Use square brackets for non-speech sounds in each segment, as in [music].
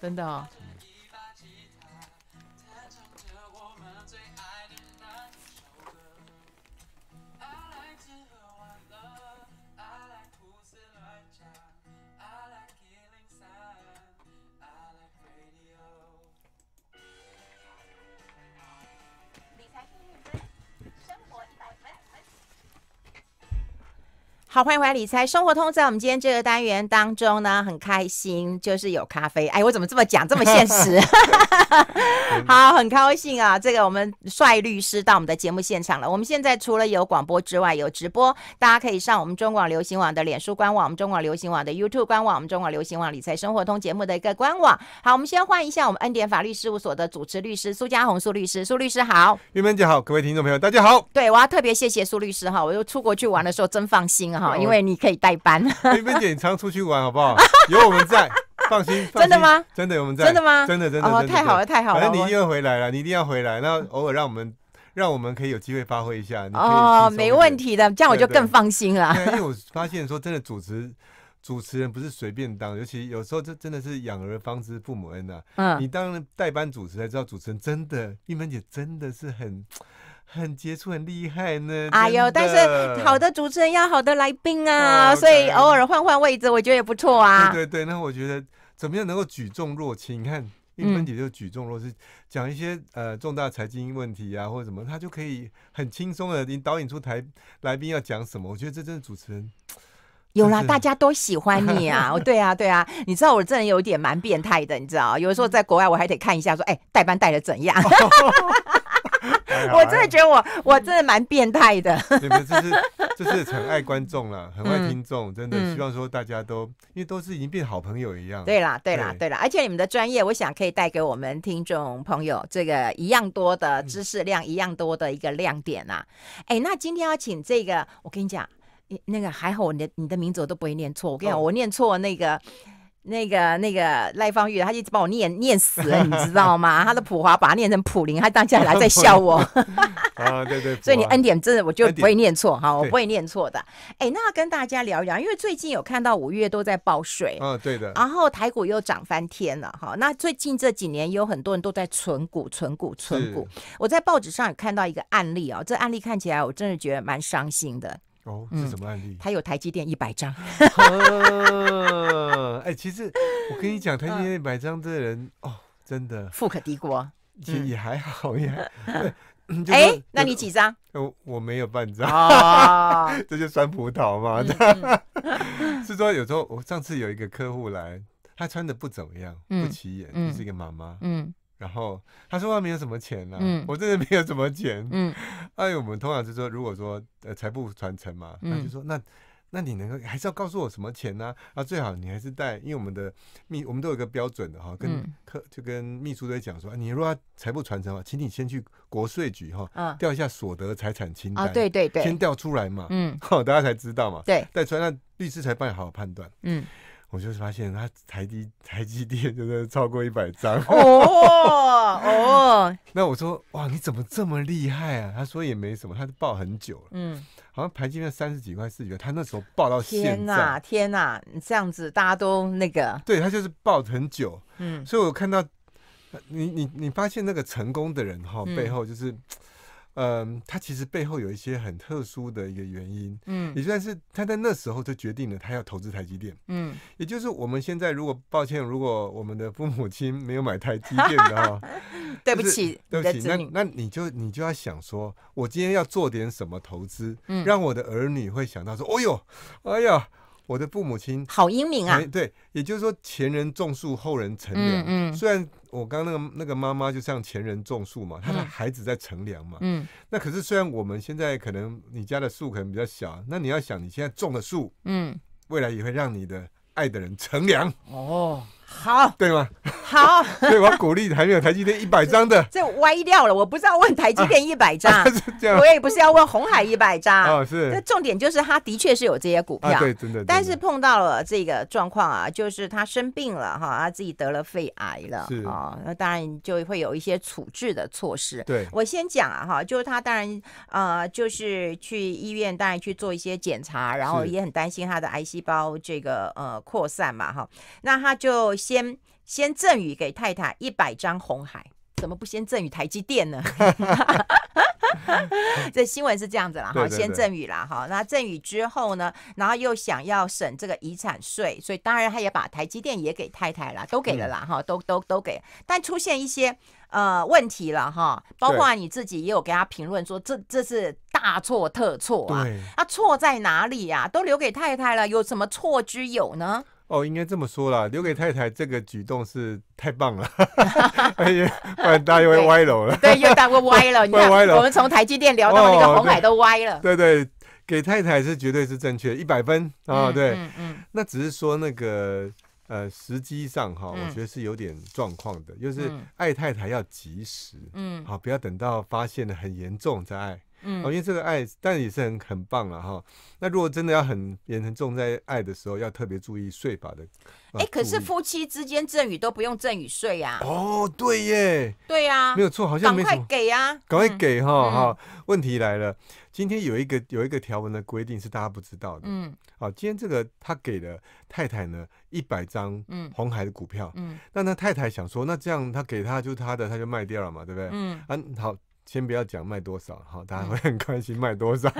真的。好，欢迎回来《理财生活通》。在我们今天这个单元当中呢，很开心，就是有咖啡。哎，我怎么这么讲这么现实？[laughs] [laughs] 好，很高兴啊，这个我们帅律师到我们的节目现场了。我们现在除了有广播之外，有直播，大家可以上我们中广流行网的脸书官网，我们中广流行网的 YouTube 官网，我们中广流行网《理财生活通》节目的一个官网。好，我们先换一下我们恩典法律事务所的主持律师苏家红苏律师。苏律师好，玉芬姐好，各位听众朋友大家好。对，我要特别谢谢苏律师哈，我出国去玩的时候真放心啊。因为你可以代班。一芬姐，你常出去玩好不好？[laughs] 有我们在，放心。真的吗？真的，我们在。真的吗？真的，真的，哦，太好了，太好了！你一定要回来了，你一定要回来。那偶尔让我们，让我们可以有机会发挥一下。哦，没问题的，这样我就更放心了。因为我发现说，真的主持主持人不是随便当，尤其有时候这真的是养儿方知父母恩呐。嗯，你当代班主持才知道主持人真的，一芬姐真的是很。很杰出、很厉害呢。哎呦，但是好的主持人要好的来宾啊，所以偶尔换换位置，我觉得也不错啊。对对对，那我觉得怎么样能够举重若轻？你看，一分解就举重若轻，讲一些呃重大财经问题啊，或者什么，他就可以很轻松的引导引出台来宾要讲什么。我觉得这真的主持人 [laughs] 有啦，大家都喜欢你啊。[laughs] 对啊，对啊，你知道我这人有点蛮变态的，你知道？有的时候在国外，我还得看一下，说哎，代班带的怎样。[laughs] 我真的觉得我我真的蛮变态的。[laughs] 你们就是就是很爱观众了，[laughs] 很爱听众，真的希望说大家都，因为都是已经变好朋友一样。对啦，对啦，对啦，而且你们的专业，我想可以带给我们听众朋友这个一样多的知识量，一样多的一个亮点呐。哎，那今天要请这个，我跟你讲，那个还好，我你的名字我都不会念错。我跟你讲，我念错那个。那个那个赖芳玉，他一直把我念念死了，你知道吗？他的普华把他念成普林，他当下来在笑我。[laughs] 啊，对对。所以你恩典真的，我就不会念错哈，我不会念错的。哎，那要跟大家聊一聊，因为最近有看到五月都在暴水啊，对的。然后台股又涨翻天了哈。那最近这几年有很多人都在存股、存股、存股。我在报纸上也看到一个案例啊，这案例看起来我真的觉得蛮伤心的。哦，是什么案例？他有台积电一百张。嗯，[laughs] 哎，其实我跟你讲，台积电百张的人哦，真的富可敌国，实也还好呀。[laughs] 哎，那你几张？我我没有半张啊，[laughs] 这就酸葡萄嘛。是说有时候我上次有一个客户来，他穿的不怎么样，不起眼，就是一个妈妈。嗯。然后他说：“外面有什么钱啊？”嗯，我真的没有什么钱。嗯，哎，我们通常是说，如果说呃，财富传承嘛，那就说那，那你能够还是要告诉我什么钱呢？啊，最好你还是带，因为我们的秘我们都有一个标准的哈，跟客就跟秘书在讲说，你如果财富传承的话，请你先去国税局哈，调一下所得财产清单，对对对，先调出来嘛，嗯，好，大家才知道嘛，对，带出来，那律师才你好好判断，嗯。我就是发现他台积台积电就是超过一百张哦哦，[laughs] 那我说哇你怎么这么厉害啊？他说也没什么，他是报很久了，嗯，好像台积电三十几块四角，他那时候报到天哪天哪，这样子大家都那个，对他就是报很久，嗯，所以我看到你你你发现那个成功的人哈背后就是。嗯，他其实背后有一些很特殊的一个原因，嗯，也算是他在那时候就决定了他要投资台积电，嗯，也就是我们现在如果抱歉，如果我们的父母亲没有买台积电的话，[laughs] 对不起，对不起，那那你就你就要想说，我今天要做点什么投资，嗯，让我的儿女会想到说，哦哟，哎呀。我的父母亲好英明啊！对，也就是说前人种树，后人乘凉。虽然我刚那个那个妈妈就像前人种树嘛，她的孩子在乘凉嘛。嗯，那可是虽然我们现在可能你家的树可能比较小，那你要想你现在种的树，嗯，未来也会让你的爱的人乘凉哦。好，对吗？好，[laughs] 所以我鼓励还没有台积电一百张的，[laughs] 这歪掉了。我不是要问台积电一百张，[laughs] 我也不是要问红海一百张。哦，是。那重点就是他的确是有这些股票，对，真的。但是碰到了这个状况啊，就是他生病了哈，他自己得了肺癌了啊，那当然就会有一些处置的措施。对，我先讲啊哈，就是他当然呃，就是去医院当然去做一些检查，然后也很担心他的癌细胞这个呃扩散嘛哈，那他就。先先赠予给太太一百张红海，怎么不先赠予台积电呢？[laughs] 这新闻是这样子了哈，先赠予啦哈，那赠予之后呢，然后又想要省这个遗产税，所以当然他也把台积电也给太太了，都给了啦哈，都都都给，但出现一些呃问题了哈，包括你自己也有给他评论说这这是大错特错啊，啊错在哪里呀？都留给太太了，有什么错之有呢？哦，应该这么说啦，留给太太这个举动是太棒了，[laughs] 不然大家又歪楼了。对，又大过 [laughs] 歪楼。你歪楼，我们从台积电聊到那个红海都歪了。对对，给太太是绝对是正确，一百分啊。对，嗯嗯。那只是说那个呃，时机上哈，我觉得是有点状况的，就是爱太太要及时，嗯，好，不要等到发现的很严重再爱。嗯，哦，因为这个爱，但也是很很棒了哈。那如果真的要很严，很重在爱的时候，要特别注意税法的。哎，可是夫妻之间赠与都不用赠与税呀。哦，对耶，对呀，没有错，好像赶快给呀，赶快给哈哈。问题来了，今天有一个有一个条文的规定是大家不知道的。嗯，好，今天这个他给了太太呢一百张嗯红海的股票，嗯，那那太太想说，那这样他给他就是他的，他就卖掉了嘛，对不对？嗯，嗯，好。先不要讲卖多少，哈，家会很关心卖多少，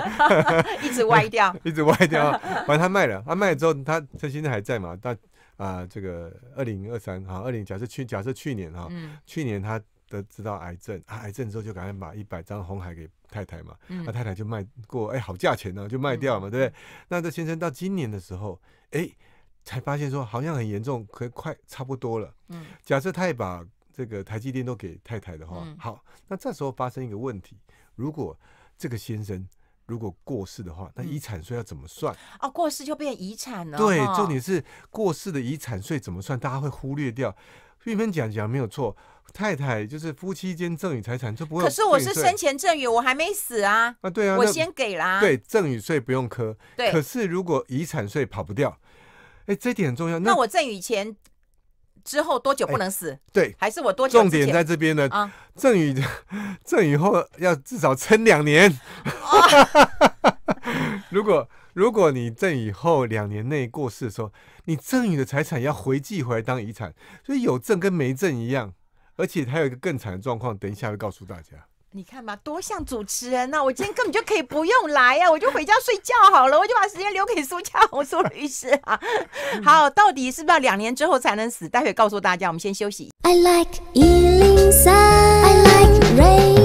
[laughs] 一直歪掉，[laughs] 一直歪掉，[laughs] 反正他卖了，他卖了之后，他他现在还在嘛？但啊，这个二零二三哈，二零假设去，假设去年哈，去年他得知道癌症，啊、癌症之后就赶快把一百张红海给太太嘛，那太太就卖过，哎，好价钱呢，就卖掉嘛，对不对？那这先生到今年的时候，哎，才发现说好像很严重，可快差不多了，嗯，假设他也把。这个台积电都给太太的话，好，那这时候发生一个问题：如果这个先生如果过世的话，那遗产税要怎么算？哦，过世就变遗产了。对，重点是过世的遗产税怎么算，大家会忽略掉。玉芬讲讲没有错，太太就是夫妻间赠与财产就不会。可是我是生前赠与，我还没死啊！啊，对啊，我先给啦。对，赠与税不用磕。对，可是如果遗产税跑不掉，哎，这点很重要。那我赠与前。之后多久不能死？对，还是我多久重点在这边呢。啊，赠与的赠与后要至少撑两年。[laughs] 如果如果你赠以后两年内过世的时候，你赠与的财产要回寄回来当遗产，所以有赠跟没赠一样，而且还有一个更惨的状况，等一下会告诉大家。你看吧，多像主持人呐！我今天根本就可以不用来呀，我就回家睡觉好了，我就把时间留给苏家红苏律师啊。好，到底是不是要两年之后才能死？待会告诉大家，我们先休息。I like I like rain.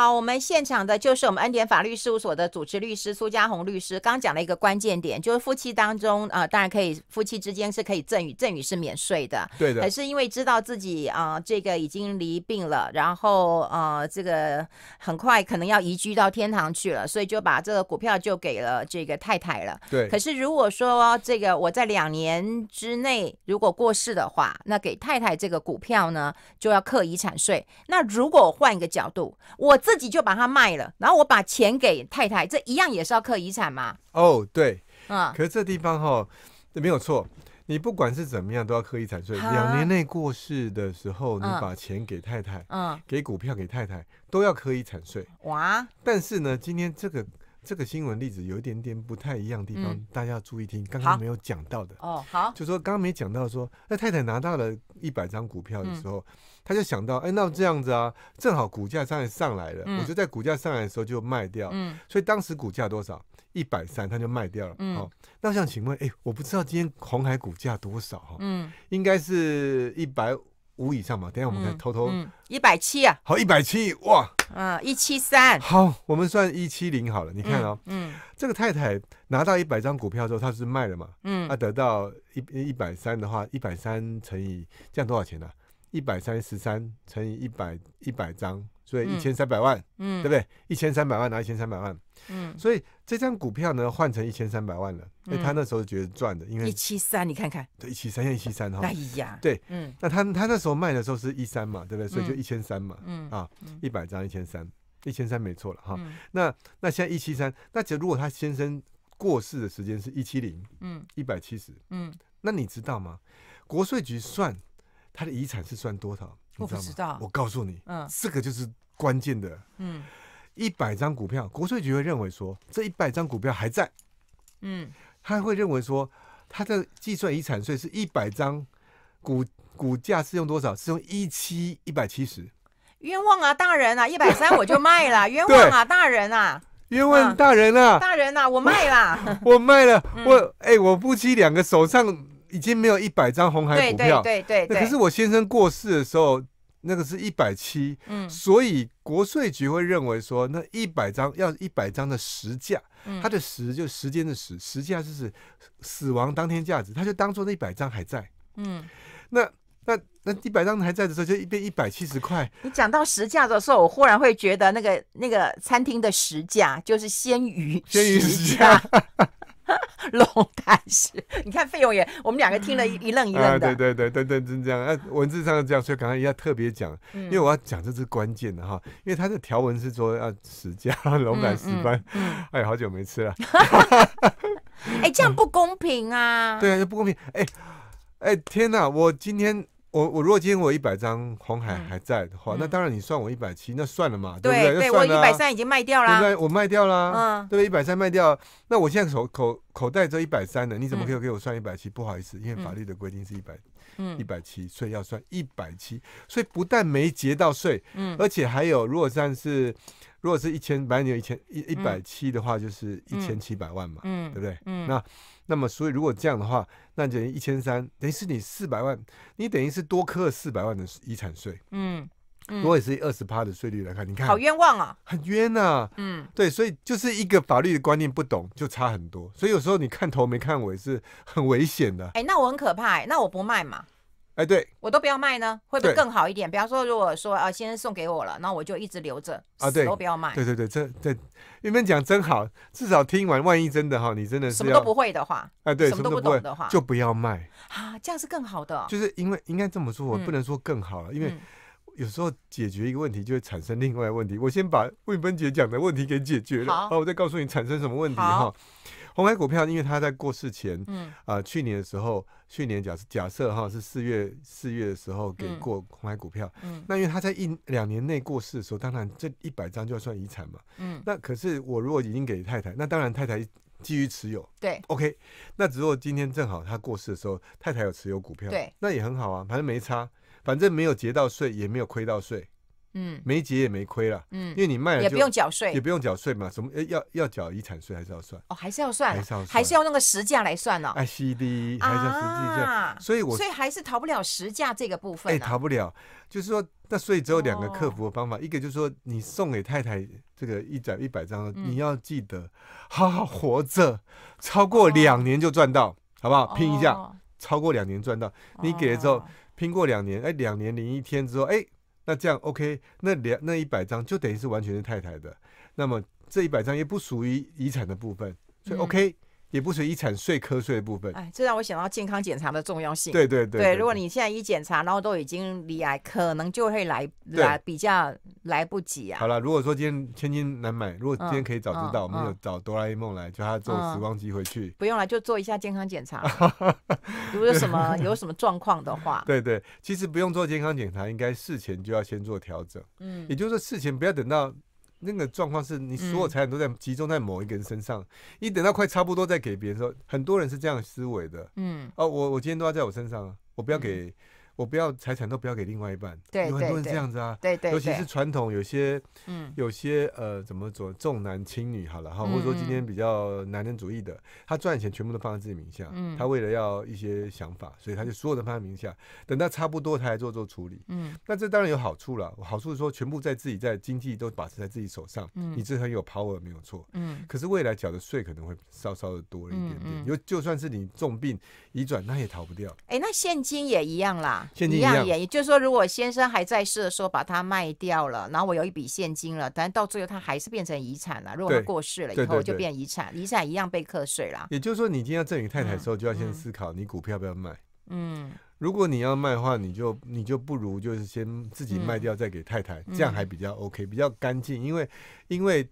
好，我们现场的就是我们恩典法律事务所的主持律师苏家红律师，刚讲了一个关键点，就是夫妻当中啊，当然可以，夫妻之间是可以赠与，赠与是免税的。对的。可是因为知道自己啊，这个已经离病了，然后啊，这个很快可能要移居到天堂去了，所以就把这个股票就给了这个太太了。对。可是如果说这个我在两年之内如果过世的话，那给太太这个股票呢就要克遗产税。那如果换一个角度，我。自己就把它卖了，然后我把钱给太太，这一样也是要刻遗产吗？哦，对，嗯。可是这地方哈，这没有错，你不管是怎么样，都要刻遗产税。两年内过世的时候，你把钱给太太，嗯，给股票给太太，都要刻遗产税。哇！但是呢，今天这个这个新闻例子有一点点不太一样的地方，大家要注意听，刚刚没有讲到的哦。好，就说刚刚没讲到，说那太太拿到了一百张股票的时候。他就想到，哎，那这样子啊，正好股价上上来了，我就在股价上来的时候就卖掉。嗯，所以当时股价多少？一百三，他就卖掉了。嗯，好，那想请问，哎，我不知道今天红海股价多少哈？嗯，应该是一百五以上吧？等下我们再偷偷，一百七啊，好，一百七，哇，啊，一七三，好，我们算一七零好了。你看哦，嗯，这个太太拿到一百张股票之后，她是卖了嘛？嗯，她得到一一百三的话，一百三乘以这样多少钱呢？一百三十三乘以一百一百张，所以一千三百万，嗯，对不对？一千三百万拿一千三百万，嗯，所以这张股票呢换成一千三百万了，因他那时候觉得赚的，因为一七三，你看看，对，一七三一七三哈，哎呀，对，嗯，那他他那时候卖的时候是一三嘛，对不对？所以就一千三嘛，嗯啊，一百张一千三，一千三没错了哈。那那现在一七三，那如果他先生过世的时间是一七零，嗯，一百七十，嗯，那你知道吗？国税局算。他的遗产是算多少？我不知道。我告诉你，嗯，这个就是关键的，嗯，一百张股票，国税局会认为说这一百张股票还在，嗯，他会认为说他的计算遗产税是一百张股股价是用多少？是用一七一百七十？冤枉啊，大人啊，一百三我就卖了，[laughs] 冤枉啊，大人啊，冤枉大人啊，大人啊，我卖了，[laughs] 我卖了，我哎，我夫妻两个手上。已经没有一百张红海股票，对对对可是我先生过世的时候，那个是一百七，嗯。所以国税局会认为说，那一百张要一百张的实价，它的实就时间的实，实价就是死亡当天价值，他就当做那一百张还在，嗯。那那那一百张还在的时候，就一变一百七十块。你讲到实价的时候，我忽然会觉得那个那个餐厅的实价就是鲜鱼，鲜鱼实价。[laughs] 龙胆石，你看费用也，我们两个听了一愣一愣的。对对对对对，真这样。那文字上这样，所以刚刚要特别讲，因为我要讲这是关键的哈，因为他的条文是说要十家龙胆石斑，哎，好久没吃了。[laughs] 哎，这样不公平啊！[laughs] 对啊，不公平。哎哎，天哪，我今天。我我如果今天我一百张红海还在的话，那当然你算我一百七，那算了嘛，对对，我一百三已经卖掉啦。我卖掉啦，对，不对？一百三卖掉，那我现在口口口袋只有一百三的，你怎么可以给我算一百七？不好意思，因为法律的规定是一百一百七，所以要算一百七，所以不但没结到税，而且还有，如果算是如果是一千，本来你有一千一一百七的话，就是一千七百万嘛，对不对？那。那么，所以如果这样的话，那等于一千三，等于是你四百万，你等于是多磕了四百万的遗产税。嗯，如果也是二十趴的税率来看，你看，好冤枉啊，很冤呐。嗯，对，所以就是一个法律的观念不懂就差很多，所以有时候你看头没看尾是很危险的。哎，那我很可怕，哎，那我不卖嘛。哎，对，我都不要卖呢，会不会更好一点？比方说，如果说呃，先生送给我了，那我就一直留着，啊，对，都不要卖。对对对，这对。你们讲真好，至少听完，万一真的哈，你真的是什么都不会的话，哎，对，什么都不懂的话，就不要卖。啊，这样是更好的。就是因为应该这么说，我不能说更好了，因为有时候解决一个问题就会产生另外问题。我先把魏芬姐讲的问题给解决了，好，我再告诉你产生什么问题，哈。红海股票，因为他在过世前，嗯，啊，去年的时候，去年假假设哈是四月四月的时候给过红海股票，嗯，那因为他在一两年内过世的时候，当然这一百张就要算遗产嘛，嗯，那可是我如果已经给太太，那当然太太基于持有，对，OK，那如果今天正好他过世的时候，太太有持有股票，对，那也很好啊，反正没差，反正没有结到税，也没有亏到税。嗯，没结也没亏了。嗯，因为你卖了也不用缴税，也不用缴税嘛。什么？要要缴遗产税还是要算？哦，还是要算，还是要那个实价来算呢，哎，是的，还是要实际价。所以，我所以还是逃不了实价这个部分。哎，逃不了，就是说，那所以只有两个克服的方法。一个就是说，你送给太太这个一张一百张，你要记得好好活着，超过两年就赚到，好不好？拼一下，超过两年赚到。你给了之后，拼过两年，哎，两年零一天之后，哎。那这样 OK，那两那一百张就等于是完全是太太的，那么这一百张也不属于遗产的部分，所以 OK。也不于遗产税、科税部分。哎，这让我想到健康检查的重要性。对对对。对，如果你现在一检查，然后都已经离癌，可能就会来来比较来不及啊。好了，如果说今天千金难买，如果今天可以早知道，我们有找哆啦 A 梦来，叫他坐时光机回去。不用了，就做一下健康检查。[laughs] 如果什么有什么状况的话，[laughs] 对对，其实不用做健康检查，应该事前就要先做调整。嗯，也就是说，事前不要等到。那个状况是你所有财产都在集中在某一个人身上，你等到快差不多再给别人时候，很多人是这样思维的。嗯，哦，我我今天都要在我身上我不要给。我不要财产都不要给另外一半，有很多人这样子啊，尤其是传统有些，嗯，有些呃，怎么做重男轻女好了哈，或者说今天比较男人主义的，他赚钱全部都放在自己名下，嗯，他为了要一些想法，所以他就所有的放在名下，等到差不多他来做做处理，嗯，那这当然有好处了，好处是说全部在自己在经济都把持在自己手上，嗯，你这很有 power 没有错，嗯，可是未来缴的税可能会稍稍的多一点点，因为就算是你重病移转，那也逃不掉，哎，那现金也一样啦。一样也，也就是说，如果先生还在世的时候把它卖掉了，然后我有一笔现金了，但是到最后他还是变成遗产了。如果他过世了以后，就变遗产，遗产一样被课税了。也就是说，你今天要赠与太太的时候，就要先思考你股票要不要卖。嗯，如果你要卖的话，你就你就不如就是先自己卖掉，再给太太，这样还比较 OK，比较干净。因为，因为，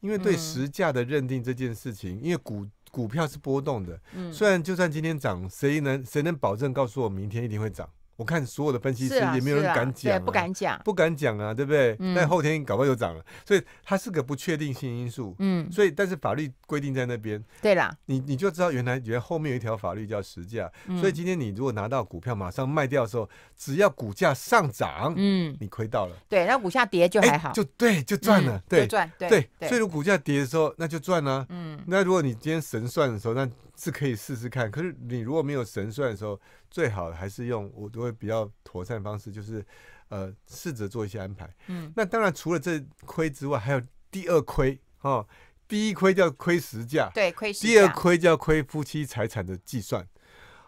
因为对时价的认定这件事情，因为股股票是波动的，虽然就算今天涨，谁能谁能保证告诉我明天一定会涨？我看所有的分析师也没有人敢讲，不敢讲，不敢讲啊，对不对？但后天搞不好又涨了，所以它是个不确定性因素。嗯，所以但是法律规定在那边。对啦，你你就知道原来原来后面有一条法律叫实价，所以今天你如果拿到股票马上卖掉的时候，只要股价上涨，嗯，你亏到了。对，那股价跌就还好，就对，就赚了，对，赚对，所以如果股价跌的时候，那就赚了。嗯，那如果你今天神算的时候，那是可以试试看。可是你如果没有神算的时候，最好还是用我都会比较妥善方式，就是，呃，试着做一些安排。嗯，那当然除了这亏之外，还有第二亏哦，第一亏叫亏实价，对，亏实价。第二亏叫亏夫妻财产的计算。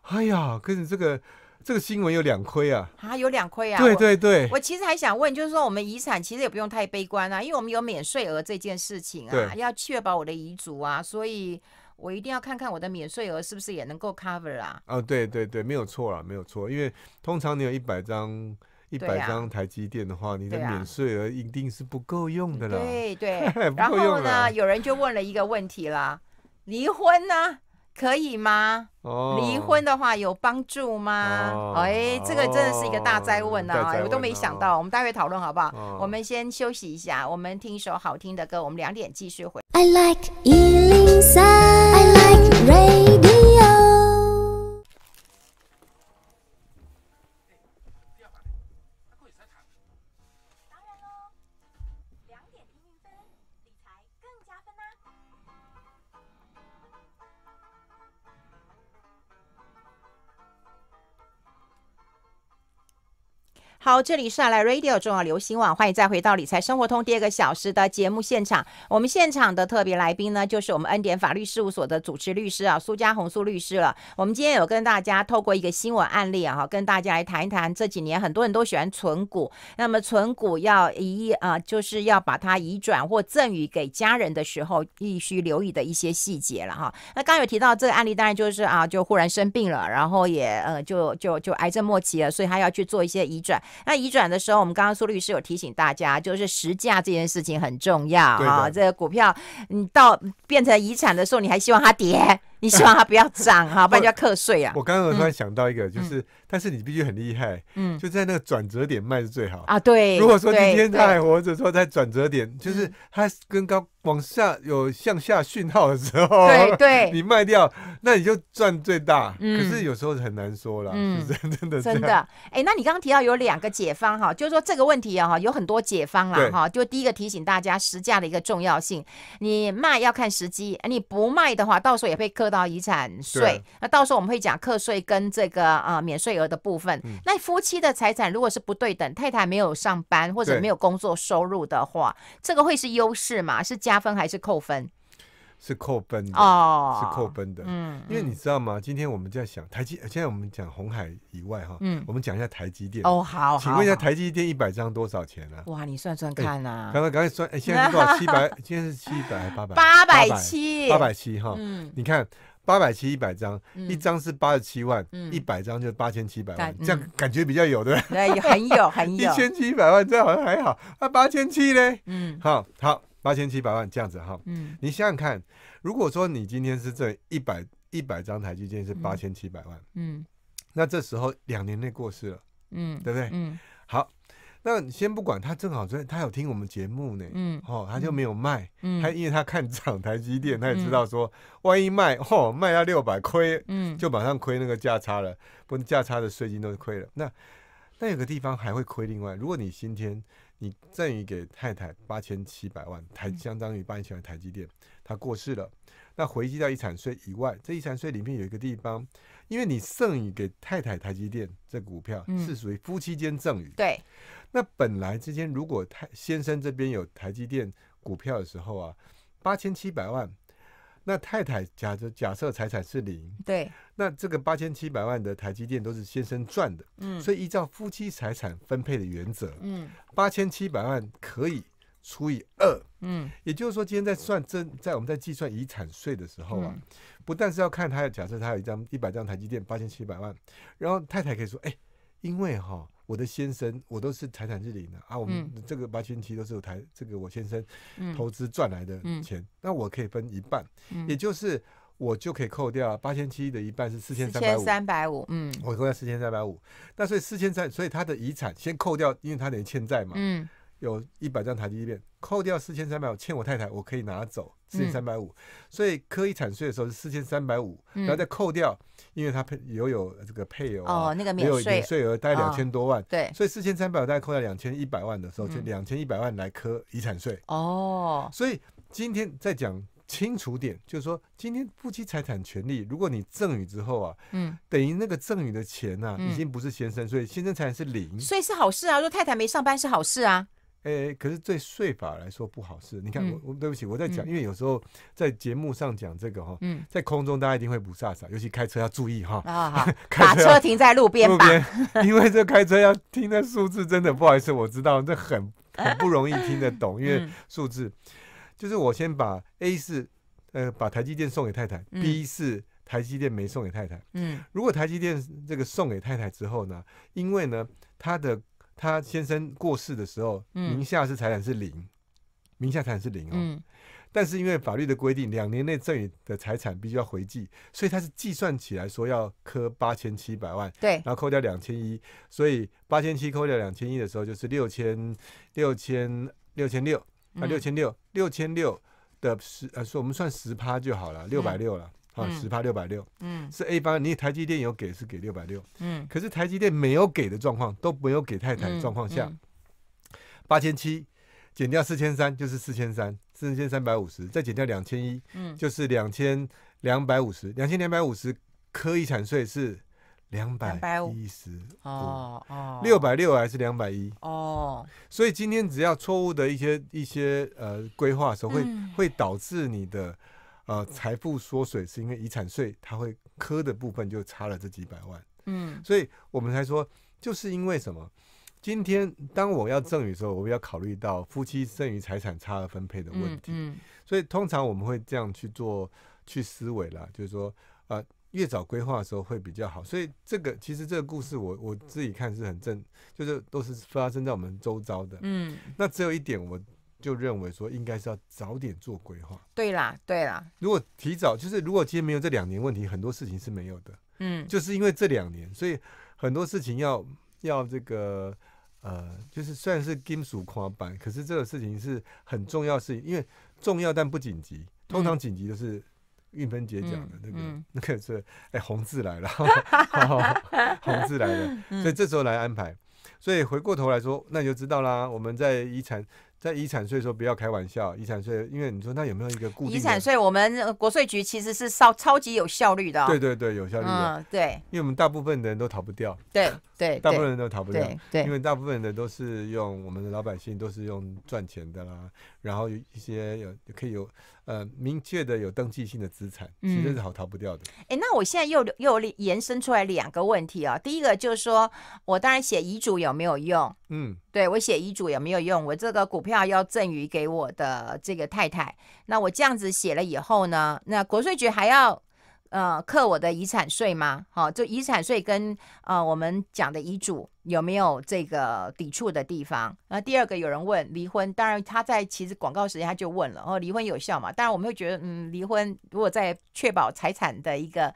哎呀，可是这个这个新闻有两亏啊。啊，有两亏啊。对对对，我其实还想问，就是说我们遗产其实也不用太悲观啊，因为我们有免税额这件事情啊，要确保我的遗嘱啊，所以。我一定要看看我的免税额是不是也能够 cover 啊？哦，对对对，没有错啦，没有错。因为通常你有一百张一百张台积电的话，你的免税额一定是不够用的啦。对对，[laughs] 然后呢，有人就问了一个问题啦：离婚呢，可以吗？哦，离婚的话有帮助吗？哎，这个真的是一个大灾问啊！我都没想到。我们待会讨论好不好？我们先休息一下，我们听一首好听的歌。我们两点继续回。I like 一零三。这里是来 Radio 重要流行网，欢迎再回到理财生活通第二个小时的节目现场。我们现场的特别来宾呢，就是我们恩典法律事务所的主持律师啊，苏家红苏律师了。我们今天有跟大家透过一个新闻案例啊，哈，跟大家来谈一谈这几年很多人都喜欢存股，那么存股要移啊，就是要把它移转或赠与给家人的时候，必须留意的一些细节了哈。那刚刚有提到这个案例，当然就是啊，就忽然生病了，然后也呃，就就就癌症末期了，所以他要去做一些移转。那移转的时候，我们刚刚苏律师有提醒大家，就是实价这件事情很重要啊。这股票你到变成遗产的时候，你还希望它跌？你希望它不要涨哈，[laughs] 不然就要课税啊。我刚刚突然想到一个，就是但是你必须很厉害，嗯，就在那个转折点卖是最好啊。对，如果说今天他还活着，说在转折点，就是他跟高往下有向下讯号的时候，对对，[laughs] 你卖掉，那你就赚最大。可是有时候很难说了，[laughs] 真的真的哎，那你刚刚提到有两个解方哈，就是说这个问题啊哈，有很多解方啦哈。就第一个提醒大家实价的一个重要性，你卖要看时机，你不卖的话，到时候也会课。到遗产税，那到时候我们会讲课税跟这个啊免税额的部分。那夫妻的财产如果是不对等，太太没有上班或者没有工作收入的话，这个会是优势吗？是加分还是扣分？是扣分的，是扣分的。嗯，因为你知道吗？今天我们在想台积，现在我们讲红海以外哈，嗯，我们讲一下台积电。哦，好，请问一下台积电一百张多少钱呢？哇，你算算看啊！刚刚刚快算，现在是多少？七百，今 [laughs] 天是七百还八百？八百七，八百七哈。嗯，你看八百七一百张，一张是八十七万，一百张就八千七百万，这样感觉比较有对吧？很有，很有，[laughs] 一千七百万这样好像还好。那八千七嘞？嗯，好，好。八千七百万这样子哈，嗯，你想想看，如果说你今天是这一百一百张台积电是八千七百万，嗯，那这时候两年内过世了，嗯，对不对？嗯，好，那先不管他，正好在他有听我们节目呢，嗯，哦，他就没有卖，嗯，他因为他看涨台积电，他也知道说，万一卖，哦，卖到六百亏，嗯，就马上亏那个价差了，不，价差的税金都亏了，那那有个地方还会亏，另外，如果你今天。你赠予给太太八千七百万台，相当于八千万台积电，他过世了，那回击到遗产税以外，这遗产税里面有一个地方，因为你赠予给太太台积电这股票是属于夫妻间赠予，对，那本来之间如果太先生这边有台积电股票的时候啊，八千七百万。那太太假设假设财产是零，对，那这个八千七百万的台积电都是先生赚的，嗯，所以依照夫妻财产分配的原则，嗯，八千七百万可以除以二，嗯，也就是说今天在算这在我们在计算遗产税的时候啊，不但是要看他假设他有一张一百张台积电八千七百万，然后太太可以说哎，因为哈。我的先生，我都是财产自理的啊。我们这个八千七都是我台，这个我先生投资赚来的钱，那我可以分一半，也就是我就可以扣掉八千七的一半是四千三百五。三百五，嗯，我扣掉四千三百五。那所以四千三，所以他的遗产先扣掉，因为他等于欠债嘛，有一百张台积电，扣掉四千三百五，欠我太太，我可以拿走。四千三百五，所以科一产税的时候是四千三百五，然后再扣掉，因为他配又有这个配偶哦，那个免税税额大概两千多万，对，所以四千三百五大概扣掉两千一百万的时候，就两千一百万来科遗产税哦。所以今天再讲清楚点，就是说今天夫妻财产权利，如果你赠与之后啊，嗯，等于那个赠与的钱呢，已经不是先生，所以先生财产是零，所以是好事啊。若太太没上班是好事啊。哎，可是对税法来说不好是，你看我，对不起，我在讲，因为有时候在节目上讲这个哈，在空中大家一定会不飒飒，尤其开车要注意哈。把车停在路边吧，因为这开车要听的数字真的不好意思，我知道这很很不容易听得懂，因为数字就是我先把 A 是呃把台积电送给太太，B 是台积电没送给太太。嗯，如果台积电这个送给太太之后呢，因为呢它的。他先生过世的时候，名下是财产是零，名下财产是零哦。嗯。但是因为法律的规定，两年内赠与的财产必须要回计，所以他是计算起来说要磕八千七百万。对。然后扣掉两千一，所以八千七扣掉两千一的时候，就是六千六千六千六啊，六千六六千六的十呃，我们算十趴就好了，六百六了。啊，十八六百六，嗯，是 A 八，你台积电有给是给六百六，嗯，可是台积电没有给的状况都没有给太太的状况下，八千七减掉四千三就是四千三，四千三百五十再减掉两千一，嗯，就是两千两百五十，两千两百五十科遗产税是两百一十，哦哦，六百六还是两百一？哦，所以今天只要错误的一些一些呃规划，会会导致你的。呃，财富缩水是因为遗产税，它会磕的部分就差了这几百万。嗯，所以我们才说，就是因为什么？今天当我要赠与的时候，我们要考虑到夫妻剩余财产差额分配的问题。嗯，所以通常我们会这样去做去思维了，就是说，啊，越早规划的时候会比较好。所以这个其实这个故事，我我自己看是很正，就是都是发生在我们周遭的。嗯，那只有一点，我。就认为说应该是要早点做规划。对啦，对啦。如果提早，就是如果今天没有这两年问题，很多事情是没有的。嗯，就是因为这两年，所以很多事情要要这个呃，就是虽然是金属跨板，可是这个事情是很重要事情，因为重要但不紧急。通常紧急的是玉芬姐讲的那个那个是哎红字来了，[laughs] 红字来了，所以这时候来安排。所以回过头来说，那就知道啦，我们在遗产。在遗产税的时候不要开玩笑，遗产税，因为你说那有没有一个固定？遗产税，我们国税局其实是超超级有效率的。对对对，有效率的。对，因为我们大部分的人都逃不掉。对对，大部分人都逃不掉。对，因为大部分的都是用我们的老百姓都是用赚钱的啦，然后一些有可以有。呃，明确的有登记性的资产，其实是好逃不掉的。哎，那我现在又又延伸出来两个问题哦。第一个就是说我当然写遗嘱有没有用？嗯，对我写遗嘱有没有用？我这个股票要赠予给我的这个太太，那我这样子写了以后呢，那国税局还要？呃，刻我的遗产税吗？好，就遗产税跟呃我们讲的遗嘱有没有这个抵触的地方？那第二个有人问离婚，当然他在其实广告时间他就问了，哦，离婚有效吗？当然我们会觉得，嗯，离婚如果在确保财产的一个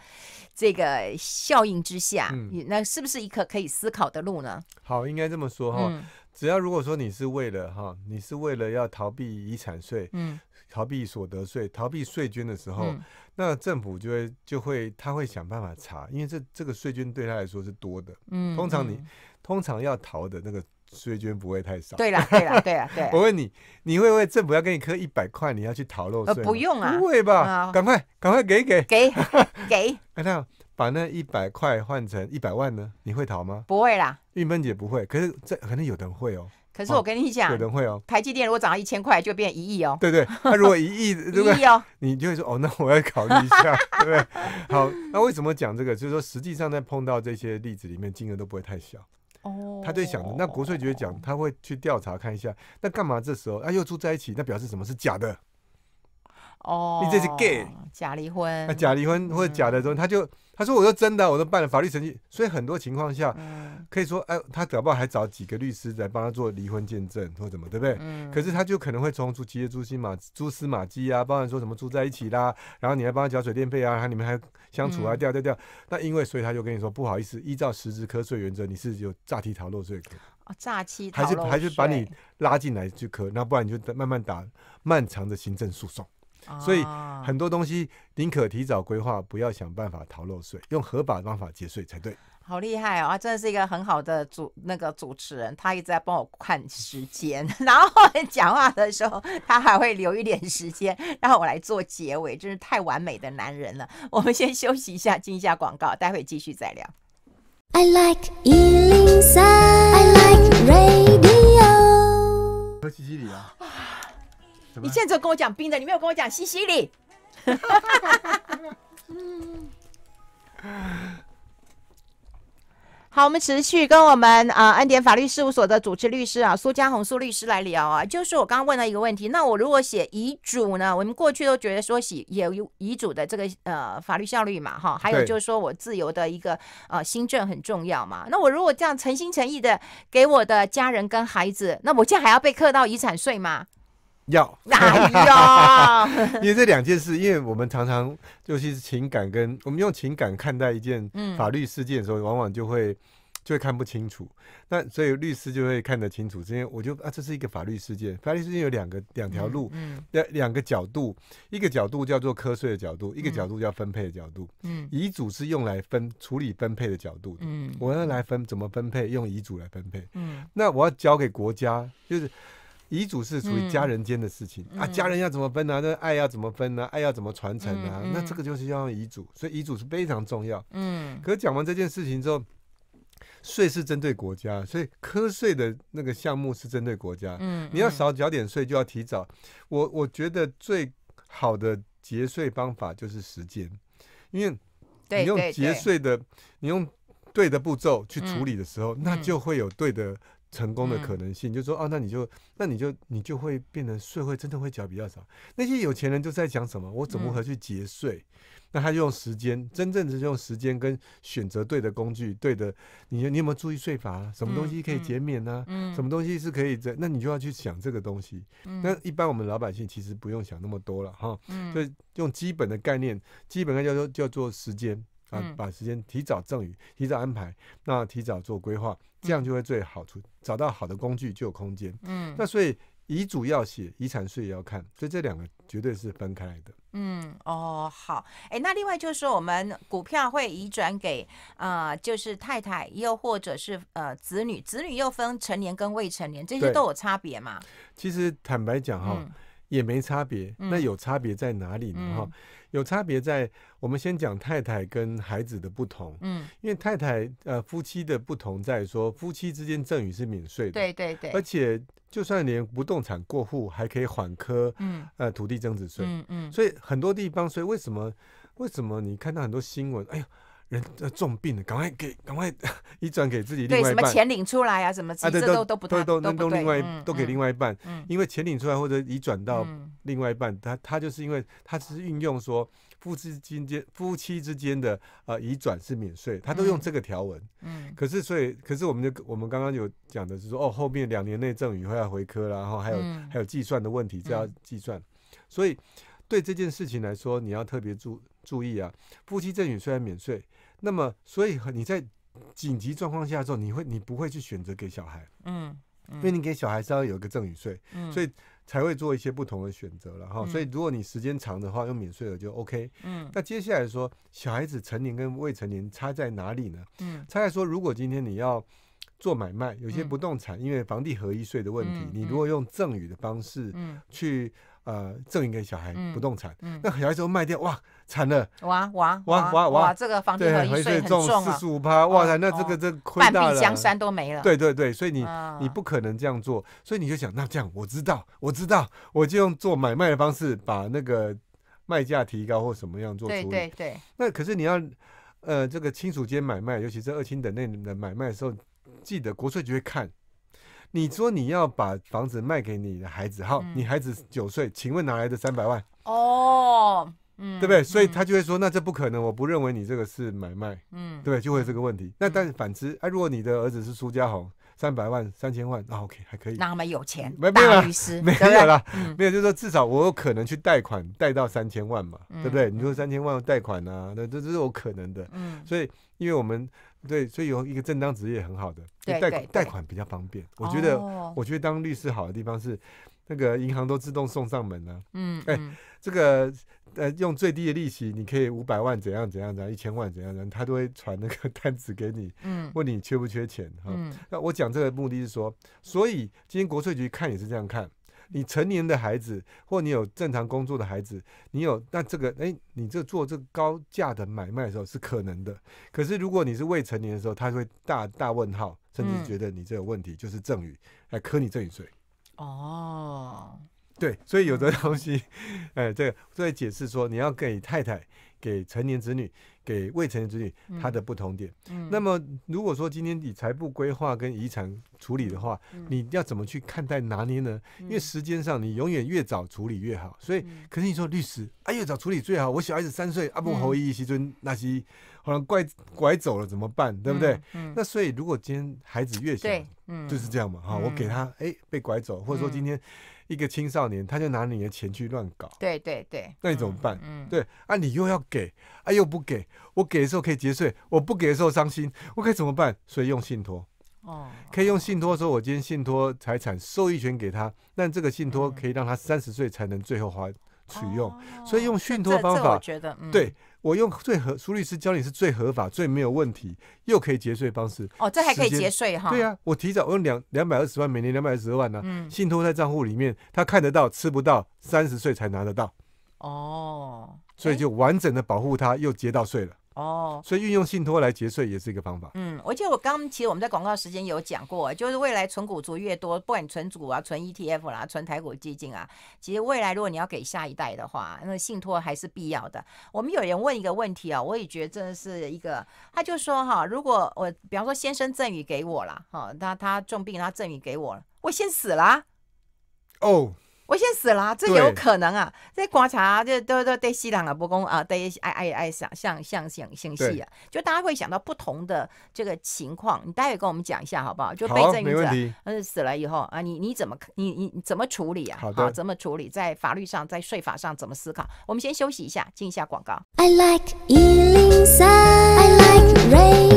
这个效应之下，嗯，那是不是一个可以思考的路呢？好，应该这么说哈，只要如果说你是为了哈，你是为了要逃避遗产税，嗯。逃避所得税、逃避税捐的时候，那政府就会就会他会想办法查，因为这这个税捐对他来说是多的。嗯，通常你通常要逃的那个税捐不会太少。对了，对了，对了，对。我问你，你会不会政府要给你磕一百块，你要去逃漏税？不用啊，不会吧？赶快赶快给给给 [laughs] 给。那把那一百块换成一百万呢？你会逃吗？不会啦，玉芬姐不会，可是这可能有的人会哦。可是我跟你讲，可能会哦。台积电如果涨到一千块，就变一亿哦。对对，那如果一亿，[laughs] 一亿哦，你就会说哦，那我要考虑一下，[laughs] 对不对？好，那为什么讲这个？就是说，实际上在碰到这些例子里面，金额都不会太小。哦，他就想，那国税局讲，他会去调查看一下。那干嘛这时候啊又住在一起？那表示什么是假的？哦，你这是 gay 假离婚，那假离婚或者假的，时候，他就。他说：“我说真的，我都办了法律程序，所以很多情况下，可以说，哎，他搞不好还找几个律师来帮他做离婚见证或怎么，对不对？可是他就可能会从蛛结蛛丝马蛛丝马迹啊，包含说什么住在一起啦，然后你还帮他缴水电费啊，他你们还相处啊，掉掉掉。那因为，所以他就跟你说不好意思，依照实质科税原则，你是有诈欺逃漏罪可。哦，诈欺还是还是把你拉进来去可，那不然你就慢慢打漫长的行政诉讼。”所以很多东西宁可提早规划，不要想办法逃漏税，用合法的方法节税才对。好厉害哦！真的是一个很好的主那个主持人，他一直在帮我看时间，[laughs] 然后讲话的时候他还会留一点时间让我来做结尾，真是太完美的男人了。我们先休息一下，进一下广告，待会继续再聊。I like 103, I like radio。喝鸡鸡里啊！你现在就跟我讲冰的，你没有跟我讲西西里。[laughs] 好，我们持续跟我们啊安典法律事务所的主持律师啊苏家红苏律师来聊啊，就是我刚刚问了一个问题，那我如果写遗嘱呢？我们过去都觉得说写有遗嘱的这个呃法律效率嘛哈，还有就是说我自由的一个呃新政很重要嘛。那我如果这样诚心诚意的给我的家人跟孩子，那我这样还要被课到遗产税吗？要，[laughs] 因为这两件事，因为我们常常，尤其是情感跟我们用情感看待一件法律事件的时候，往往就会就会看不清楚。那所以律师就会看得清楚，因为我就啊，这是一个法律事件，法律事件有两个两条路，两两个角度，一个角度叫做瞌睡的角度，一个角度叫分配的角度。嗯，遗嘱是用来分处理分配的角度。嗯，我要来分怎么分配，用遗嘱来分配。嗯，那我要交给国家，就是。遗嘱是处于家人间的事情啊，家人要怎么分呢？那爱要怎么分呢？爱要怎么传承呢？那这个就是要用遗嘱，所以遗嘱是非常重要。嗯，可讲完这件事情之后，税是针对国家，所以课税的那个项目是针对国家。嗯，你要少缴点税，就要提早。我我觉得最好的节税方法就是时间，因为你用节税的，你用对的步骤去处理的时候，那就会有对的。成功的可能性，就说啊，那你就那你就你就会变成税会真的会缴比较少。那些有钱人就在讲什么，我怎么去节税？那他就用时间，真正是用时间跟选择对的工具，对的。你你有没有注意税法？什么东西可以减免呢？什么东西是可以在？那你就要去想这个东西。那一般我们老百姓其实不用想那么多了哈，就用基本的概念，基本概念叫做叫做时间。啊，把时间提早赠予，提早安排，那提早做规划，这样就会最好处，找到好的工具就有空间。嗯，那所以遗嘱要写，遗产税也要看，所以这两个绝对是分开来的。嗯，哦，好，哎，那另外就是说，我们股票会移转给啊，就是太太，又或者是呃子女，子女又分成年跟未成年，这些都有差别嘛？其实坦白讲哈，也没差别，那有差别在哪里呢？哈？有差别在，我们先讲太太跟孩子的不同，嗯，因为太太呃夫妻的不同在说，夫妻之间赠与是免税的，对对对，而且就算连不动产过户还可以缓科，嗯呃土地增值税，嗯嗯，所以很多地方，所以为什么为什么你看到很多新闻，哎呀。人呃重病的，赶快给，赶快移 [laughs] 转给自己另外一半。对，什么钱领出来啊，什么这都都不太都都都另外都给另外一半。嗯，因为钱领出来或者移转到另外一半，他他就是因为他是运用说夫妻之间夫妻之间的呃移转是免税，他都用这个条文。嗯，可是所以可是我们就我们刚刚有讲的是说哦，后面两年内赠与会要回科然后还有还有计算的问题，这要计算。所以对这件事情来说，你要特别注注意啊。夫妻赠与虽然免税。那么，所以你在紧急状况下的时候，你会你不会去选择给小孩？嗯，因为你给小孩是要有一个赠与税，所以才会做一些不同的选择了哈。所以如果你时间长的话，用免税额就 OK。嗯，那接下来说小孩子成年跟未成年差在哪里呢？嗯，差在说如果今天你要做买卖，有些不动产因为房地合一税的问题，你如果用赠与的方式，嗯，去。呃，赠一给小孩不动产，那小孩之后卖掉，哇，惨了！哇哇哇哇哇，这个房子很税重，四十五趴，哇塞，那这个这亏大了，半壁江山都没了。对对对，所以你你不可能这样做，所以你就想，那这样我知道，我知道，我就用做买卖的方式把那个卖价提高或什么样做出。对对对。那可是你要，呃，这个亲属间买卖，尤其是二亲等内的买卖的时候，记得国税局会看。你说你要把房子卖给你的孩子，好，你孩子九岁，请问哪来的三百万？哦，对不对？所以他就会说，那这不可能，我不认为你这个是买卖，嗯，对，就会这个问题。那但是反之，哎，如果你的儿子是苏家豪，三百万、三千万，啊，OK，还可以。那么有钱，大律师没有了，没有，就是说至少我有可能去贷款贷到三千万嘛，对不对？你说三千万贷款呢，那这这是我可能的。嗯，所以因为我们。对，所以有一个正当职业很好的，贷贷款比较方便。我觉得，我觉得当律师好的地方是，那个银行都自动送上门了。嗯，哎，这个呃，用最低的利息，你可以五百万怎样怎样的，一千万怎样怎他都会传那个 [laughs] 单子给你。嗯，问你缺不缺钱哈。那我讲这个目的是说，所以今天国税局看也是这样看。你成年的孩子，或你有正常工作的孩子，你有那这个，哎，你这做这高价的买卖的时候是可能的。可是如果你是未成年的时候，他会大大问号，甚至觉得你这有问题，就是赠与，来磕你赠与税。哦，对，所以有的东西，[laughs] 哎，这个都在解释说，你要给太太。给成年子女，给未成年子女，它的不同点。那么，如果说今天你财富规划跟遗产处理的话，你要怎么去看待拿捏呢？因为时间上，你永远越早处理越好。所以，可是你说律师，啊，越早处理最好。我小孩子三岁，啊不，侯一西尊那西，好像拐拐走了怎么办？对不对？那所以，如果今天孩子越小，就是这样嘛哈？我给他哎被拐走，或者说今天。一个青少年，他就拿你的钱去乱搞，对对对，那你怎么办？嗯，对啊，你又要给，啊，又不给，我给的时候可以节税，我不给的时候伤心，我该怎么办？所以用信托，哦，可以用信托说，我今天信托财产受益权给他，但这个信托可以让他三十岁才能最后还取用，所以用信托方法，我觉得对。我用最合苏律师教你是最合法、最没有问题又可以节税方式。哦，这还可以节税哈？对呀，我提早我用两两百二十万，每年两百二十万呢，信托在账户里面，他看得到吃不到，三十岁才拿得到。哦，所以就完整的保护他，又节到税了。哦，所以运用信托来节税也是一个方法。嗯，而且我刚其实我们在广告时间有讲过，就是未来存股族越多，不管你存股啊、存 ETF 啦、存台股基金啊，其实未来如果你要给下一代的话，那信托还是必要的。我们有人问一个问题啊，我也觉得真的是一个，他就说哈，如果我比方说先生赠与给我了，哈，他他重病他赠与给我了，我先死了，哦。我先死了，这有可能啊！在观察，这都都对西朗啊，不公啊，对爱爱爱像像像星系啊，就大家会想到不同的这个情况。你待会跟我们讲一下好不好？就被这样子死了以后啊，你你怎么你你怎么处理啊？好的，怎么处理在法律上，在税法上怎么思考？我们先休息一下，进一下广告。I like I like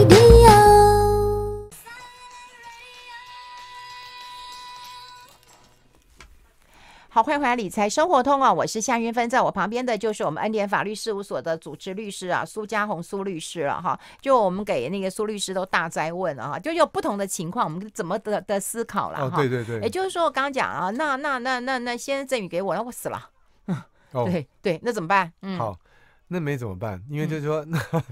好，欢迎来理财生活通啊！我是夏云芬，在我旁边的就是我们恩典法律事务所的主持律师啊，苏家红苏律师了哈。就我们给那个苏律师都大灾问啊，就有不同的情况，我们怎么的的思考了哈。对对对。也就是说，我刚刚讲啊，那那那那那，先赠予给我，那我死了。[laughs] 对对，那怎么办？嗯，好，那没怎么办，因为就是说，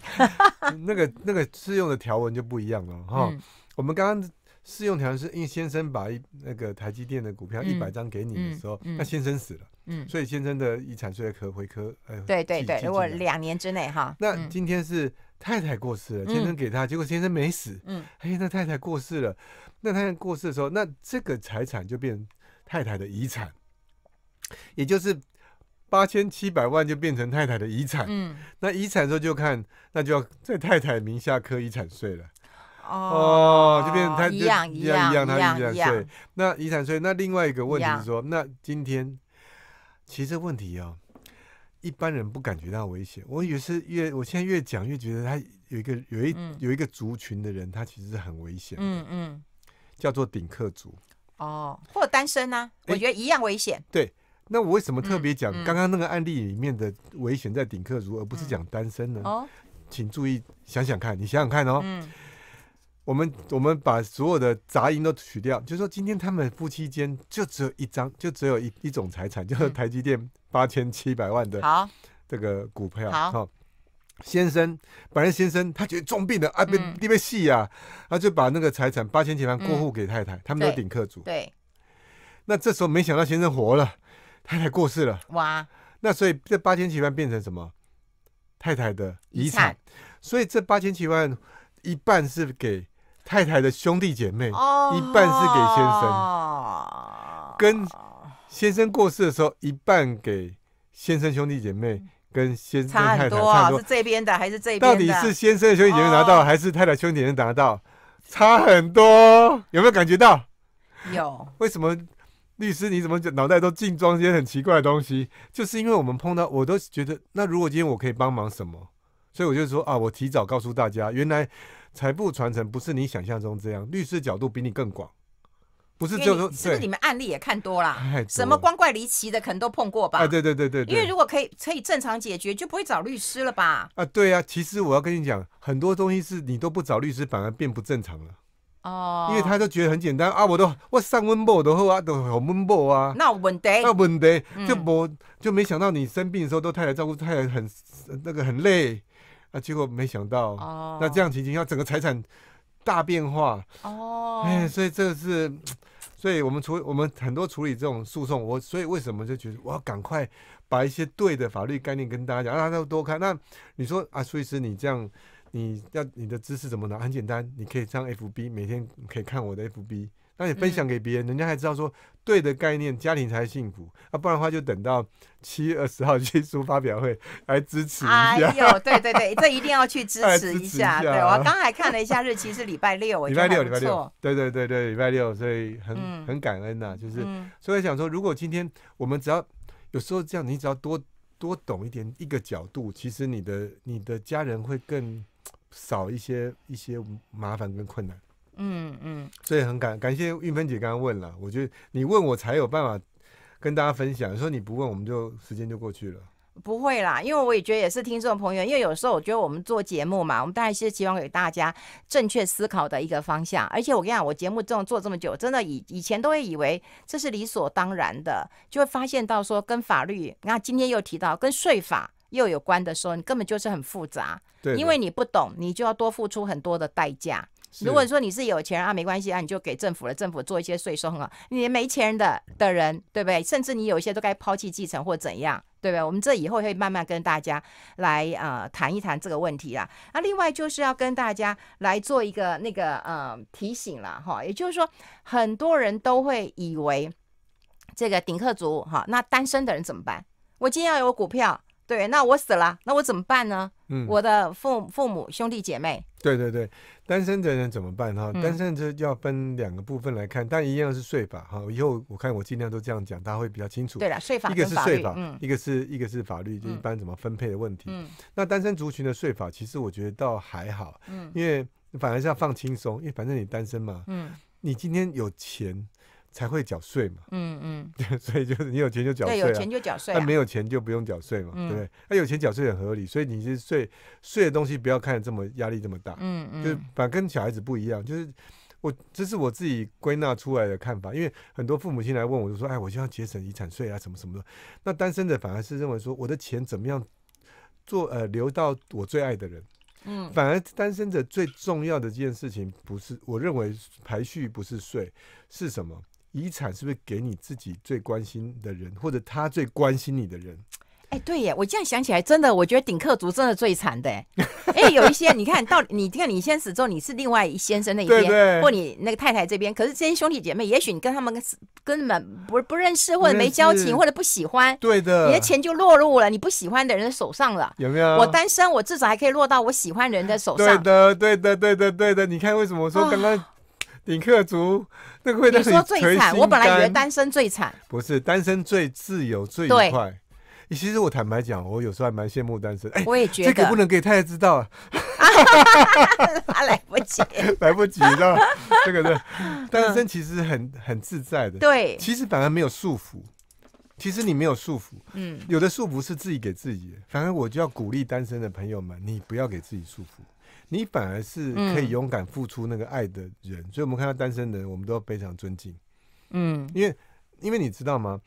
[laughs] 那个那个适用的条文就不一样了哈。我们刚刚。适用条件是因为先生把一那个台积电的股票一百张给你的时候，那先生死了，所以先生的遗产税可回科，呃，对对对，如果两年之内哈。那今天是太太过世，了，先生给他，结果先生没死。嗯。哎，那太太过世了，那太太过世的时候，那这个财产就变太太的遗产，也就是八千七百万就变成太太的遗产。嗯。那遗产的时候就看那就要在太太名下科遗产税了。哦，这边他一样一样一样，他一样。对，那遗产税，那另外一个问题是说，那今天其实问题哦，一般人不感觉到危险。我为是越，我现在越讲越觉得他有一个有一有一个族群的人，他其实是很危险。嗯嗯，叫做顶客族。哦，或者单身呢？我觉得一样危险。对，那我为什么特别讲刚刚那个案例里面的危险在顶客族，而不是讲单身呢？哦，请注意想想看，你想想看哦。嗯。我们我们把所有的杂音都取掉，就说今天他们夫妻间就只有一张，就只有一一种财产，就是台积电八千七百万的这个股票。好，先生，本来先生，他觉得重病了啊，被你被戏啊，他就把那个财产八千七万过户给太太，他们都顶客主。对，那这时候没想到先生活了，太太过世了哇，那所以这八千七万变成什么？太太的遗产，所以这八千七万一半是给。太太的兄弟姐妹一半是给先生，跟先生过世的时候一半给先生兄弟姐妹，跟先生太太差很多。是这边的还是这边？到底是先生的兄弟姐妹拿到，还是太太兄弟姐妹拿到？差很多，有没有感觉到？有。为什么律师？你怎么脑袋都净装些很奇怪的东西？就是因为我们碰到，我都觉得，那如果今天我可以帮忙什么？所以我就说啊，我提早告诉大家，原来财富传承不是你想象中这样。律师角度比你更广，不是就说是不是你们案例也看多了？什么光怪离奇的，可能都碰过吧？哎，对对对对。因为如果可以可以正常解决，就不会找律师了吧？啊，对啊，其实我要跟你讲，很多东西是你都不找律师，反而变不正常了。哦，因为他就觉得很简单啊，我都我上温饱都好啊，都好温饱啊。那有问题？那问题就我就没想到，你生病的时候都太太照顾太太，很那个很累。啊，结果没想到，那这样情形要整个财产大变化哦，哎，所以这是，所以我们处我们很多处理这种诉讼，我所以为什么就觉得我要赶快把一些对的法律概念跟大家讲，让他多看。那你说啊，所以是你这样，你要你的知识怎么拿？很简单，你可以上 FB，每天可以看我的 FB。那你分享给别人，人家还知道说对的概念，家庭才幸福啊！不然的话，就等到七月二十号去书发表会来支持一下。哎呦，对对对，这一定要去支 [laughs] 持一下。对我刚还看了一下日期，是礼拜六，礼拜六，礼拜六。对对对对，礼拜六，所以很很感恩呐。就是，所以想说，如果今天我们只要有时候这样，你只要多多懂一点一个角度，其实你的你的家人会更少一些一些麻烦跟困难。嗯嗯，所以很感感谢玉芬姐刚刚问了，我觉得你问我才有办法跟大家分享。说你不问，我们就时间就过去了。不会啦，因为我也觉得也是听众朋友，因为有时候我觉得我们做节目嘛，我们当然是希望给大家正确思考的一个方向。而且我跟你讲，我节目这种做这么久，真的以以前都会以为这是理所当然的，就会发现到说跟法律，那今天又提到跟税法又有关的时候，你根本就是很复杂。对。因为你不懂，你就要多付出很多的代价。如果说你是有钱人啊，没关系啊，你就给政府了，政府做一些税收啊。你没钱的的人，对不对？甚至你有一些都该抛弃继承或怎样，对不对？我们这以后会慢慢跟大家来呃谈一谈这个问题啦。那另外就是要跟大家来做一个那个呃提醒了哈，也就是说很多人都会以为这个顶客族哈，那单身的人怎么办？我今天要有股票。对，那我死了，那我怎么办呢？嗯，我的父父母兄弟姐妹。对对对，单身的人怎么办哈？单身这要分两个部分来看，但一样是税法哈。以后我看我尽量都这样讲，大家会比较清楚。对了，税法一个是税法，一个是一个是法律，就一般怎么分配的问题。嗯，那单身族群的税法其实我觉得倒还好，嗯，因为反而是要放轻松，因为反正你单身嘛，嗯，你今天有钱。才会缴税嘛，嗯嗯，[laughs] 所以就是你有钱就缴税，对，有钱就缴税，那没有钱就不用缴税嘛，对不对？那有钱缴税很合理，所以你是税税的东西不要看这么压力这么大，嗯嗯，就是反正跟小孩子不一样，就是我这是我自己归纳出来的看法，因为很多父母亲来问我就说，哎，我就要节省遗产税啊，什么什么的。那单身的反而是认为说我的钱怎么样做 [laughs] 呃留到我最爱的人，嗯，反而单身者最重要的这件事情不是，我认为排序不是税是什么？遗产是不是给你自己最关心的人，或者他最关心你的人？哎，对耶，我这样想起来，真的，我觉得顶客族真的最惨的。[laughs] 哎，有一些你看到，你你看，你先死之后，你是另外一先生那一边，或你那个太太这边，可是这些兄弟姐妹，也许你跟他们根本不不认识，或者没交情，或者不喜欢，对的，你的钱就落入了你不喜欢的人的手上了，有没有？我单身，我至少还可以落到我喜欢人的手上。对的，对的，对的，对的。你看为什么我说刚刚？顶客族那个会，你说最惨？我本来以为单身最惨，不是单身最自由最愉快。其实我坦白讲，我有时候还蛮羡慕单身。哎，我也觉得这个不能给太太知道啊。啊，[laughs] 来不及，[laughs] 来不及，知道？这个是单身，其实很很自在的。对，其实反而没有束缚，其实你没有束缚。嗯，有的束缚是自己给自己。反正我就要鼓励单身的朋友们，你不要给自己束缚。你反而是可以勇敢付出那个爱的人，所以，我们看到单身的人，我们都要非常尊敬。嗯，因为，因为你知道吗？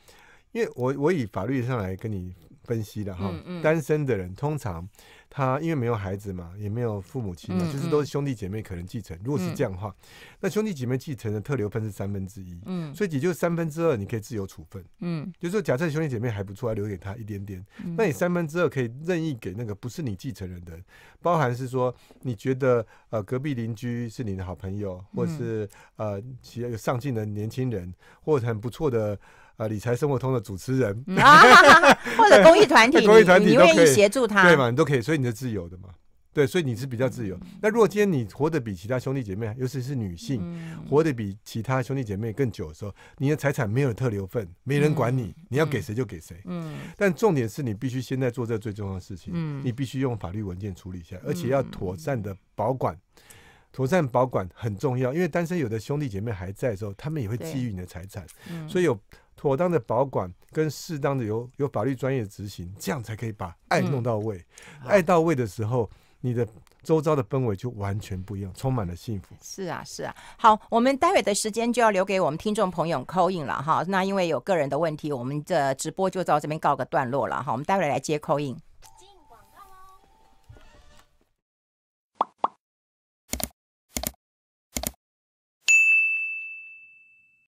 因为我我以法律上来跟你分析的哈，单身的人通常。他因为没有孩子嘛，也没有父母亲嘛，就是都是兄弟姐妹可能继承。如果是这样的话，那兄弟姐妹继承的特留分是三分之一，嗯，所以也就是三分之二你可以自由处分，嗯，就是说假设兄弟姐妹还不错，还留给他一点点，那你三分之二可以任意给那个不是你继承人的，包含是说你觉得呃隔壁邻居是你的好朋友，或是呃企业有上进的年轻人，或很不错的。啊！理财生活通的主持人，[laughs] 或者公益团体，[laughs] 公益团体愿意协助他，对嘛？你都可以，所以你是自由的嘛？对，所以你是比较自由。那如果今天你活得比其他兄弟姐妹，尤其是女性活得比其他兄弟姐妹更久的时候，你的财产没有特留份，没人管你，你要给谁就给谁。嗯。但重点是你必须现在做这最重要的事情，嗯，你必须用法律文件处理一下，而且要妥善的保管，妥善保管很重要，因为单身有的兄弟姐妹还在的时候，他们也会觊觎你的财产，所以有。妥当的保管跟适当的有有法律专业执行，这样才可以把爱弄到位。爱到位的时候，你的周遭的氛围就完全不一样，充满了幸福。是啊，是啊。好，我们待会的时间就要留给我们听众朋友扣印了哈。那因为有个人的问题，我们的直播就到这边告个段落了哈。我们待会来接扣印。